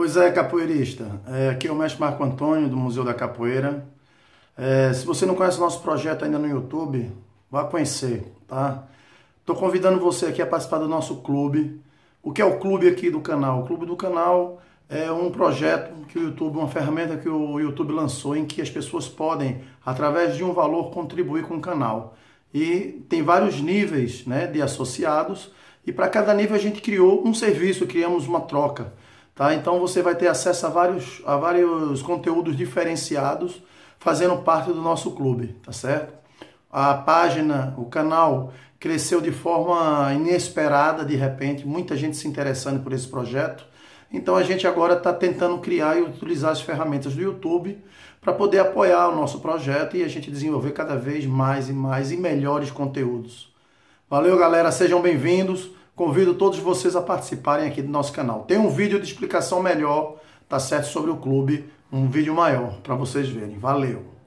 Pois é, capoeirista. É, aqui é o mestre Marco Antônio, do Museu da Capoeira. É, se você não conhece o nosso projeto ainda no YouTube, vá conhecer, tá? Estou convidando você aqui a participar do nosso clube. O que é o clube aqui do canal? O clube do canal é um projeto que o YouTube, uma ferramenta que o YouTube lançou em que as pessoas podem, através de um valor, contribuir com o canal. E tem vários níveis né, de associados, e para cada nível a gente criou um serviço, criamos uma troca. Tá? Então você vai ter acesso a vários, a vários conteúdos diferenciados fazendo parte do nosso clube, tá certo? A página, o canal cresceu de forma inesperada de repente, muita gente se interessando por esse projeto. Então a gente agora está tentando criar e utilizar as ferramentas do YouTube para poder apoiar o nosso projeto e a gente desenvolver cada vez mais e mais e melhores conteúdos. Valeu, galera, sejam bem-vindos. Convido todos vocês a participarem aqui do nosso canal. Tem um vídeo de explicação melhor, tá certo, sobre o clube, um vídeo maior para vocês verem. Valeu!